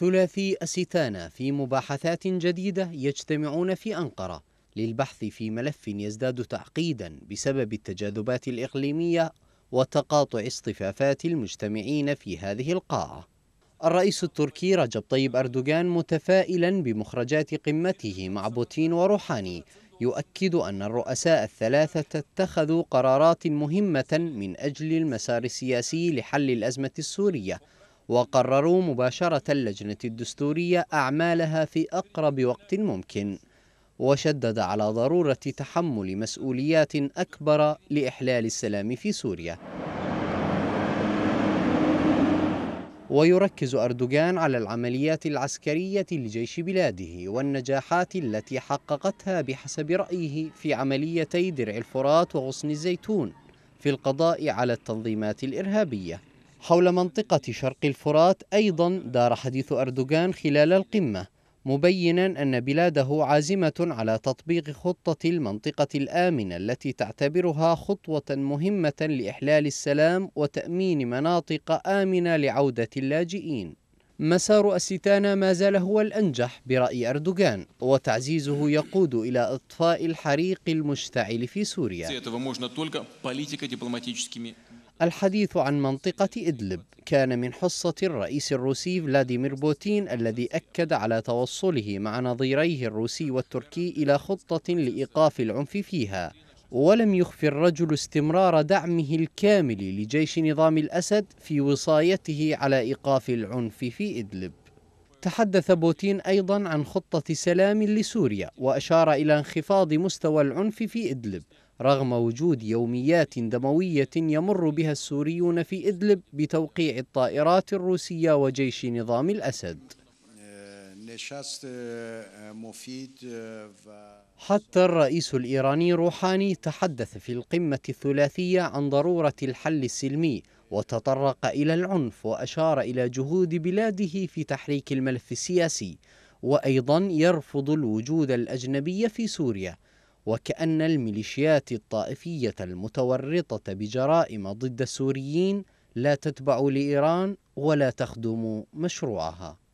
ثلاثي أسيتانا في مباحثات جديدة يجتمعون في أنقرة للبحث في ملف يزداد تعقيدا بسبب التجاذبات الإقليمية وتقاطع اصطفافات المجتمعين في هذه القاعة الرئيس التركي رجب طيب أردوغان متفائلا بمخرجات قمته مع بوتين وروحاني يؤكد أن الرؤساء الثلاثة اتخذوا قرارات مهمة من أجل المسار السياسي لحل الأزمة السورية وقرروا مباشرة اللجنة الدستورية أعمالها في أقرب وقت ممكن وشدد على ضرورة تحمل مسؤوليات أكبر لإحلال السلام في سوريا ويركز أردوغان على العمليات العسكرية لجيش بلاده والنجاحات التي حققتها بحسب رأيه في عمليتي درع الفرات وغصن الزيتون في القضاء على التنظيمات الإرهابية حول منطقة شرق الفرات أيضا دار حديث أردوغان خلال القمة مبينا أن بلاده عازمة على تطبيق خطة المنطقة الآمنة التي تعتبرها خطوة مهمة لإحلال السلام وتأمين مناطق آمنة لعودة اللاجئين مسار أستانا ما زال هو الأنجح برأي أردوغان وتعزيزه يقود إلى إطفاء الحريق المشتعل في سوريا الحديث عن منطقة إدلب كان من حصة الرئيس الروسي فلاديمير بوتين الذي أكد على توصله مع نظيريه الروسي والتركي إلى خطة لإيقاف العنف فيها ولم يخف الرجل استمرار دعمه الكامل لجيش نظام الأسد في وصايته على إيقاف العنف في إدلب تحدث بوتين أيضا عن خطة سلام لسوريا وأشار إلى انخفاض مستوى العنف في إدلب رغم وجود يوميات دموية يمر بها السوريون في إدلب بتوقيع الطائرات الروسية وجيش نظام الأسد آه، آه، حتى الرئيس الإيراني روحاني تحدث في القمة الثلاثية عن ضرورة الحل السلمي وتطرق إلى العنف وأشار إلى جهود بلاده في تحريك الملف السياسي وأيضا يرفض الوجود الأجنبي في سوريا وكأن الميليشيات الطائفية المتورطة بجرائم ضد السوريين لا تتبع لإيران ولا تخدم مشروعها